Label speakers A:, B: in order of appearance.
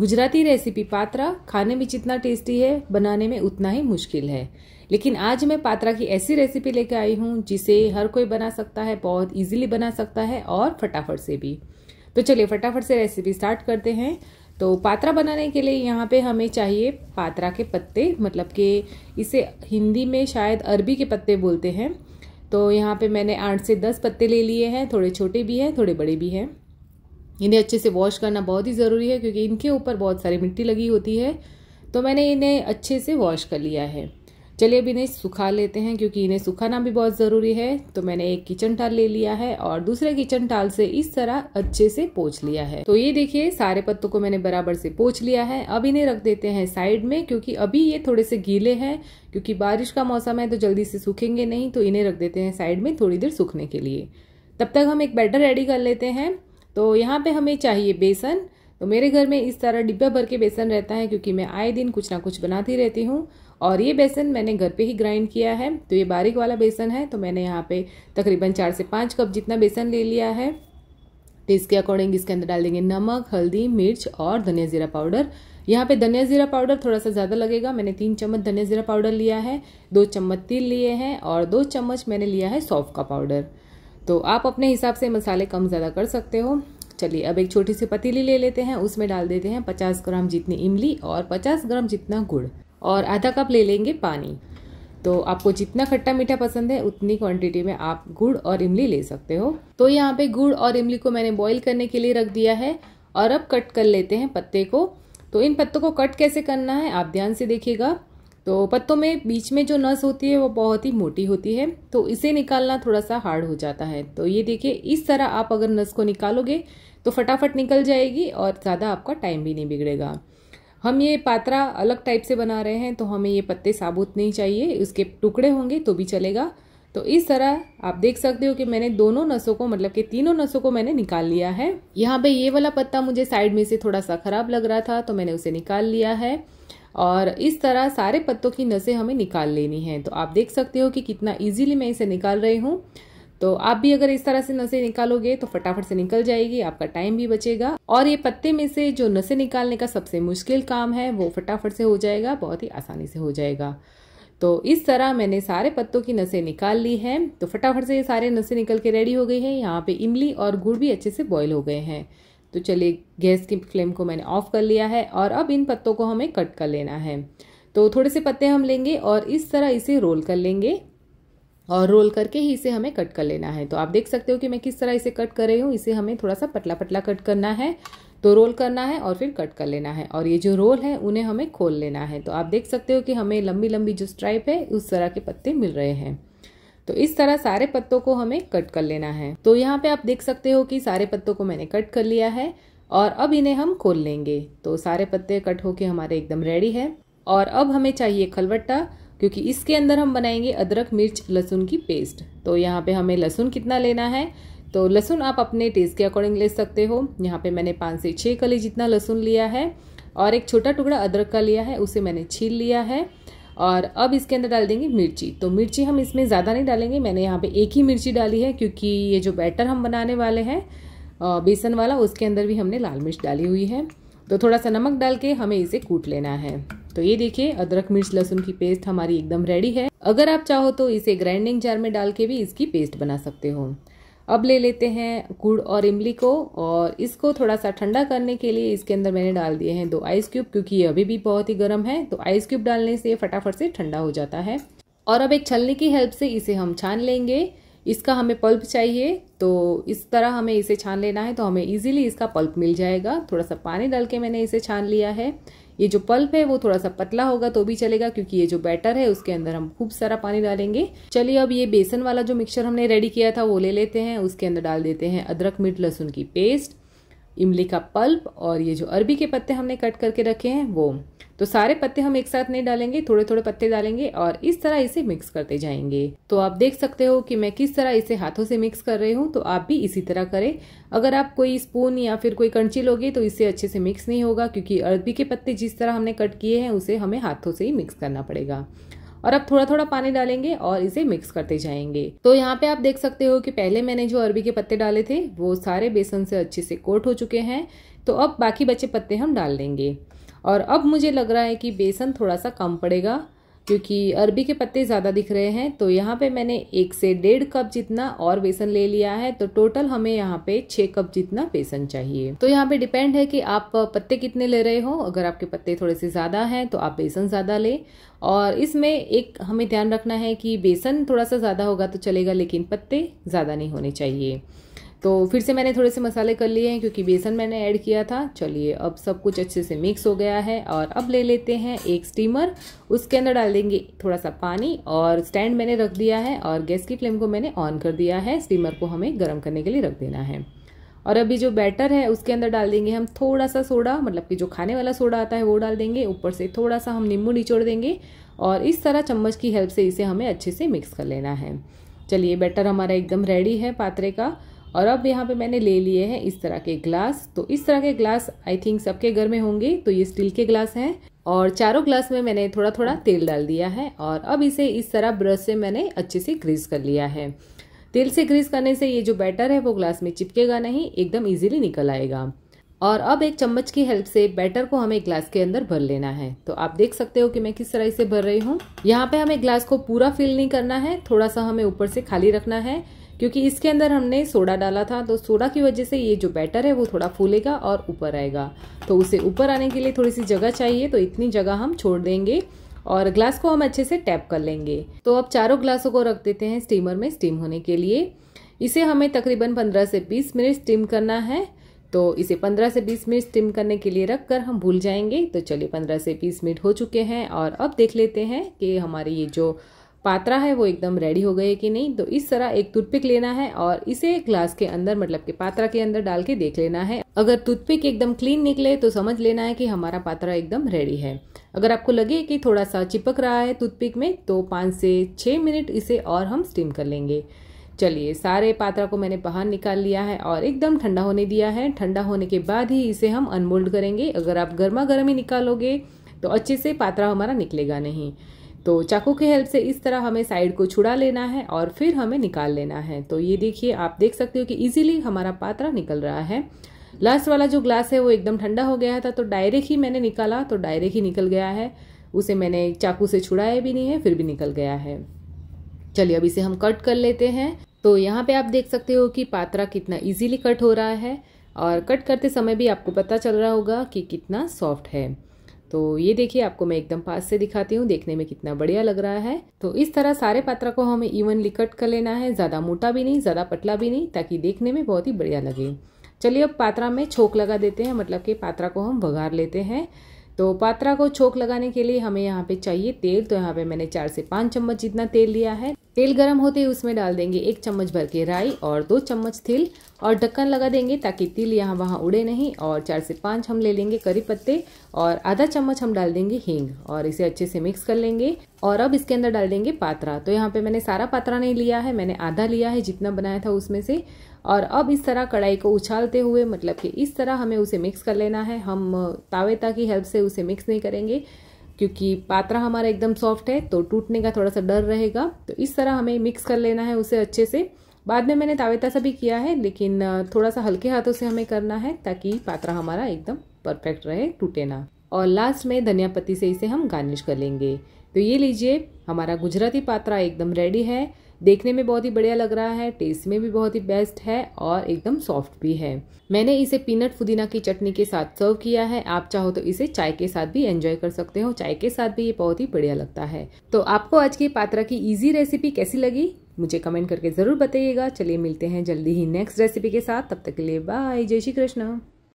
A: Gujarati recipe Patra खाने में जितना टेस्टी है बनाने में उतना ही मुश्किल है लेकिन आज मैं पात्रा की ऐसी रेसिपी लेकर आई हूँ जिसे हर कोई बना सकता है बहुत इजीली बना सकता है और फटाफट से भी तो चलिए फटाफट से रेसिपी स्टार्ट करते हैं तो पात्रा बनाने के लिए यहाँ पे हमें चाहिए पात्रा के पत्ते मतलब कि इसे हिंदी में शायद अरबी के पत्ते बोलते हैं तो यहाँ पे मैंने आठ से दस पत्ते ले लिए हैं थोड़े छोटे भी हैं थोड़े बड़े भी हैं इन्हें अच्छे से वॉश करना बहुत ही ज़रूरी है क्योंकि इनके ऊपर बहुत सारी मिट्टी लगी होती है तो मैंने इन्हें अच्छे से वॉश कर लिया है चलिए अब इन्हें सुखा लेते हैं क्योंकि इन्हें सुखाना भी बहुत ज़रूरी है तो मैंने एक किचन टाल ले लिया है और दूसरे किचन टाल से इस तरह अच्छे से पोछ लिया है तो ये देखिए सारे पत्तों को मैंने बराबर से पोछ लिया है अब इन्हें रख देते हैं साइड में क्योंकि अभी ये थोड़े से गीले हैं क्योंकि बारिश का मौसम है तो जल्दी से सूखेंगे नहीं तो इन्हें रख देते हैं साइड में थोड़ी देर सूखने के लिए तब तक हम एक बैटर रेडी कर लेते हैं तो यहाँ पे हमें चाहिए बेसन तो मेरे घर में इस तरह डिब्बा भर के बेसन रहता है क्योंकि मैं आए दिन कुछ ना कुछ बनाती रहती हूँ और ये बेसन मैंने घर पे ही ग्राइंड किया है तो ये बारीक वाला बेसन है तो मैंने यहाँ पे तकरीबन चार से पाँच कप जितना बेसन ले लिया है तो इसके अकॉर्डिंग इसके अंदर डाल देंगे नमक हल्दी मिर्च और धनिया जीरा पाउडर यहाँ पे धनिया जीरा पाउडर थोड़ा सा ज़्यादा लगेगा मैंने तीन चम्मच धनिया जीरा पाउडर लिया है दो चम्मच तिल लिए हैं और दो चम्मच मैंने लिया है सौफ़ का पाउडर तो आप अपने हिसाब से मसाले कम ज़्यादा कर सकते हो चलिए अब एक छोटी सी पतीली ले लेते हैं उसमें डाल देते हैं 50 ग्राम जितनी इमली और 50 ग्राम जितना गुड़ और आधा कप ले लेंगे पानी तो आपको जितना खट्टा मीठा पसंद है उतनी क्वांटिटी में आप गुड़ और इमली ले सकते हो तो यहाँ पे गुड़ और इमली को मैंने बॉईल करने के लिए रख दिया है और अब कट कर लेते हैं पत्ते को तो इन पत्तों को कट कैसे करना है आप ध्यान से देखिएगा तो पत्तों में बीच में जो नस होती है वो बहुत ही मोटी होती है तो इसे निकालना थोड़ा सा हार्ड हो जाता है तो ये देखिए इस तरह आप अगर नस को निकालोगे तो फटाफट निकल जाएगी और ज़्यादा आपका टाइम भी नहीं बिगड़ेगा हम ये पात्रा अलग टाइप से बना रहे हैं तो हमें ये पत्ते साबुत नहीं चाहिए उसके टुकड़े होंगे तो भी चलेगा तो इस तरह आप देख सकते हो कि मैंने दोनों नसों को मतलब कि तीनों नसों को मैंने निकाल लिया है यहाँ पे ये वाला पत्ता मुझे साइड में से थोड़ा सा खराब लग रहा था तो मैंने उसे निकाल लिया है और इस तरह सारे पत्तों की नसें हमें निकाल लेनी है तो आप देख सकते हो कि कितना ईजिली मैं इसे निकाल रही हूँ तो आप भी अगर इस तरह से नसें निकालोगे तो फटाफट से निकल जाएगी आपका टाइम भी बचेगा और ये पत्ते में से जो नसें निकालने का सबसे मुश्किल काम है वो फटाफट से हो जाएगा बहुत ही आसानी से हो जाएगा तो इस तरह मैंने सारे पत्तों की नसें निकाल ली हैं तो फटाफट से ये सारे नसें निकल के रेडी हो गई हैं यहाँ पे इमली और गुड़ भी अच्छे से बॉईल हो गए हैं तो चलिए गैस की फ्लेम को मैंने ऑफ़ कर लिया है और अब इन पत्तों को हमें कट कर लेना है तो थोड़े से पत्ते हम लेंगे और इस तरह इसे रोल कर लेंगे और रोल करके ही इसे हमें कट कर लेना है तो आप देख सकते हो कि मैं किस तरह इसे कट कर रही हूँ इसे हमें थोड़ा सा पतला पतला कट करना है तो रोल करना है और फिर कट कर लेना है और ये जो रोल है उन्हें हमें खोल लेना है तो आप देख सकते हो कि हमें लंबी लंबी जो स्ट्राइप है उस तरह के पत्ते मिल रहे हैं तो इस तरह सारे पत्तों को हमें कट कर लेना है तो यहाँ पे आप देख सकते हो कि सारे पत्तों को मैंने कट कर लिया है और अब इन्हें हम खोल लेंगे तो सारे पत्ते कट होके हमारे एकदम रेडी है और अब हमें चाहिए खलबट्टा क्योंकि इसके अंदर हम बनाएंगे अदरक मिर्च लहसुन की पेस्ट तो यहाँ पे हमें लहसुन कितना लेना है तो लहसुन आप अपने टेस्ट के अकॉर्डिंग ले सकते हो यहाँ पे मैंने पाँच से छः कली जितना लहसुन लिया है और एक छोटा टुकड़ा अदरक का लिया है उसे मैंने छील लिया है और अब इसके अंदर डाल देंगे मिर्ची तो मिर्ची हम इसमें ज़्यादा नहीं डालेंगे मैंने यहाँ पे एक ही मिर्ची डाली है क्योंकि ये जो बैटर हम बनाने वाले हैं बेसन वाला उसके अंदर भी हमने लाल मिर्च डाली हुई है तो थोड़ा सा नमक डाल के हमें इसे कूट लेना है तो ये देखिए अदरक मिर्च लहसुन की पेस्ट हमारी एकदम रेडी है अगर आप चाहो तो इसे ग्राइंडिंग जार में डाल के भी इसकी पेस्ट बना सकते हो अब ले लेते हैं गुड़ और इमली को और इसको थोड़ा सा ठंडा करने के लिए इसके अंदर मैंने डाल दिए हैं दो आइस क्यूब क्योंकि ये अभी भी बहुत ही गर्म है तो आइस क्यूब डालने से ये फटाफट से ठंडा हो जाता है और अब एक छलनी की हेल्प से इसे हम छान लेंगे इसका हमें पल्प चाहिए तो इस तरह हमें इसे छान लेना है तो हमें इजीली इसका पल्प मिल जाएगा थोड़ा सा पानी डाल के मैंने इसे छान लिया है ये जो पल्प है वो थोड़ा सा पतला होगा तो भी चलेगा क्योंकि ये जो बैटर है उसके अंदर हम खूब सारा पानी डालेंगे चलिए अब ये बेसन वाला जो मिक्सचर हमने रेडी किया था वो ले लेते हैं उसके अंदर डाल देते हैं अदरक मिर्च लहसुन की पेस्ट इमली का पल्प और ये जो अरबी के पत्ते हमने कट करके रखे हैं वो तो सारे पत्ते हम एक साथ नहीं डालेंगे थोड़े थोड़े पत्ते डालेंगे और इस तरह इसे मिक्स करते जाएंगे तो आप देख सकते हो कि मैं किस तरह इसे हाथों से मिक्स कर रही हूँ तो आप भी इसी तरह करें अगर आप कोई स्पून या फिर कोई कंची लोगे तो इसे अच्छे से मिक्स नहीं होगा क्योंकि अरबी के पत्ते जिस तरह हमने कट किए हैं उसे हमें हाथों से ही मिक्स करना पड़ेगा और अब थोड़ा थोड़ा पानी डालेंगे और इसे मिक्स करते जाएंगे तो यहाँ पे आप देख सकते हो कि पहले मैंने जो अरबी के पत्ते डाले थे वो सारे बेसन से अच्छे से कोट हो चुके हैं तो अब बाकी बचे पत्ते हम डाल देंगे और अब मुझे लग रहा है कि बेसन थोड़ा सा कम पड़ेगा क्योंकि अरबी के पत्ते ज़्यादा दिख रहे हैं तो यहाँ पे मैंने एक से डेढ़ कप जितना और बेसन ले लिया है तो टोटल हमें यहाँ पे छः कप जितना बेसन चाहिए तो यहाँ पे डिपेंड है कि आप पत्ते कितने ले रहे हो अगर आपके पत्ते थोड़े से ज़्यादा हैं तो आप बेसन ज़्यादा लें और इसमें एक हमें ध्यान रखना है कि बेसन थोड़ा सा ज़्यादा होगा तो चलेगा लेकिन पत्ते ज़्यादा नहीं होने चाहिए तो फिर से मैंने थोड़े से मसाले कर लिए हैं क्योंकि बेसन मैंने ऐड किया था चलिए अब सब कुछ अच्छे से मिक्स हो गया है और अब ले लेते हैं एक स्टीमर उसके अंदर डाल देंगे थोड़ा सा पानी और स्टैंड मैंने रख दिया है और गैस की फ्लेम को मैंने ऑन कर दिया है स्टीमर को हमें गर्म करने के लिए रख देना है और अभी जो बैटर है उसके अंदर डाल देंगे हम थोड़ा सा सोडा मतलब कि जो खाने वाला सोडा आता है वो डाल देंगे ऊपर से थोड़ा सा हम नींबू निचोड़ देंगे और इस तरह चम्मच की हेल्प से इसे हमें अच्छे से मिक्स कर लेना है चलिए बैटर हमारा एकदम रेडी है पात्रे का और अब यहाँ पे मैंने ले लिए हैं इस तरह के ग्लास तो इस तरह के ग्लास आई थिंक सबके घर में होंगे तो ये स्टील के ग्लास हैं और चारों ग्लास में मैंने थोड़ा थोड़ा तेल डाल दिया है और अब इसे इस तरह ब्रश से मैंने अच्छे से ग्रीस कर लिया है तेल से ग्रीस करने से ये जो बैटर है वो ग्लास में चिपकेगा नहीं एकदम ईजिली निकल आएगा और अब एक चम्मच की हेल्प से बैटर को हमें ग्लास के अंदर भर लेना है तो आप देख सकते हो कि मैं किस तरह इसे भर रही हूँ यहाँ पे हमें ग्लास को पूरा फिल नहीं करना है थोड़ा सा हमें ऊपर से खाली रखना है क्योंकि इसके अंदर हमने सोडा डाला था तो सोडा की वजह से ये जो बैटर है वो थोड़ा फूलेगा और ऊपर आएगा तो उसे ऊपर आने के लिए थोड़ी सी जगह चाहिए तो इतनी जगह हम छोड़ देंगे और ग्लास को हम अच्छे से टैप कर लेंगे तो अब चारों ग्लासों को रख देते हैं स्टीमर में स्टीम होने के लिए इसे हमें तकरीबन 15 से 20 मिनट स्टीम करना है तो इसे 15 से 20 मिनट स्टीम करने के लिए रख कर हम भूल जाएंगे तो चलिए 15 से 20 मिनट हो चुके हैं और अब देख लेते हैं कि हमारी ये जो पात्रा है वो एकदम रेडी हो गए कि नहीं तो इस तरह एक टूथपिक लेना है और इसे ग्लास के अंदर मतलब कि पात्रा के अंदर डाल के देख लेना है अगर टूथपिक एकदम क्लीन निकले तो समझ लेना है कि हमारा पात्रा एकदम रेडी है अगर आपको लगे कि थोड़ा सा चिपक रहा है टूथपिक में तो पाँच से छः मिनट इसे और हम स्टीम कर लेंगे चलिए सारे पात्रा को मैंने बाहर निकाल लिया है और एकदम ठंडा होने दिया है ठंडा होने के बाद ही इसे हम अनमोल्ड करेंगे अगर आप गर्मा गर्म ही निकालोगे तो अच्छे से पात्रा हमारा निकलेगा नहीं तो चाकू के हेल्प से इस तरह हमें साइड को छुड़ा लेना है और फिर हमें निकाल लेना है तो ये देखिए आप देख सकते हो कि इजीली हमारा पात्रा निकल रहा है लास्ट वाला जो ग्लास है वो एकदम ठंडा हो गया था तो डायरेक्ट ही मैंने निकाला तो डायरेक्ट ही निकल गया है उसे मैंने चाकू से छुड़ाया भी नहीं है फिर भी निकल गया है चलिए अब इसे हम कट कर लेते हैं तो यहाँ पे आप देख सकते हो कि पात्रा कितना ईजिली कट हो रहा है और कट करते समय भी आपको पता चल रहा होगा कि कितना सॉफ्ट है तो ये देखिए आपको मैं एकदम पास से दिखाती हूँ देखने में कितना बढ़िया लग रहा है तो इस तरह सारे पात्र को हमें इवनली कट कर लेना है ज़्यादा मोटा भी नहीं ज़्यादा पतला भी नहीं ताकि देखने में बहुत ही बढ़िया लगे चलिए अब पात्रा में छोक लगा देते हैं मतलब कि पात्रा को हम भगार लेते हैं तो पात्रा को छोक लगाने के लिए हमें यहाँ पे चाहिए तेल तो यहाँ पे मैंने चार से पाँच चम्मच जितना तेल लिया है तेल गर्म होते ही उसमें डाल देंगे एक चम्मच भर के राई और दो चम्मच तिल और ढक्कन लगा देंगे ताकि तिल यहाँ वहाँ उड़े नहीं और चार से पाँच हम ले लेंगे करी पत्ते और आधा चम्मच हम डाल देंगे हींग और इसे अच्छे से मिक्स कर लेंगे और अब इसके अंदर डाल देंगे पात्रा तो यहाँ पे मैंने सारा पात्रा नहीं लिया है मैंने आधा लिया है जितना बनाया था उसमें से और अब इस तरह कढ़ाई को उछालते हुए मतलब कि इस तरह हमें उसे मिक्स कर लेना है हम तावे की हेल्प से उसे मिक्स नहीं करेंगे क्योंकि पात्रा हमारा एकदम सॉफ्ट है तो टूटने का थोड़ा सा डर रहेगा तो इस तरह हमें मिक्स कर लेना है उसे अच्छे से बाद में मैंने तावेता सा भी किया है लेकिन थोड़ा सा हल्के हाथों से हमें करना है ताकि पात्रा हमारा एकदम परफेक्ट रहे टूटे ना और लास्ट में धनिया पत्ती से इसे हम गार्निश कर लेंगे तो ये लीजिए हमारा गुजराती पात्रा एकदम रेडी है देखने में बहुत ही बढ़िया लग रहा है टेस्ट में भी बहुत ही बेस्ट है और एकदम सॉफ्ट भी है मैंने इसे पीनट पुदीना की चटनी के साथ सर्व किया है आप चाहो तो इसे चाय के साथ भी एंजॉय कर सकते हो चाय के साथ भी ये बहुत ही बढ़िया लगता है तो आपको आज की पात्रा की ईजी रेसिपी कैसी लगी मुझे कमेंट करके ज़रूर बताइएगा चलिए मिलते हैं जल्दी ही नेक्स्ट रेसिपी के साथ तब तक के लिए बाय जय श्री कृष्ण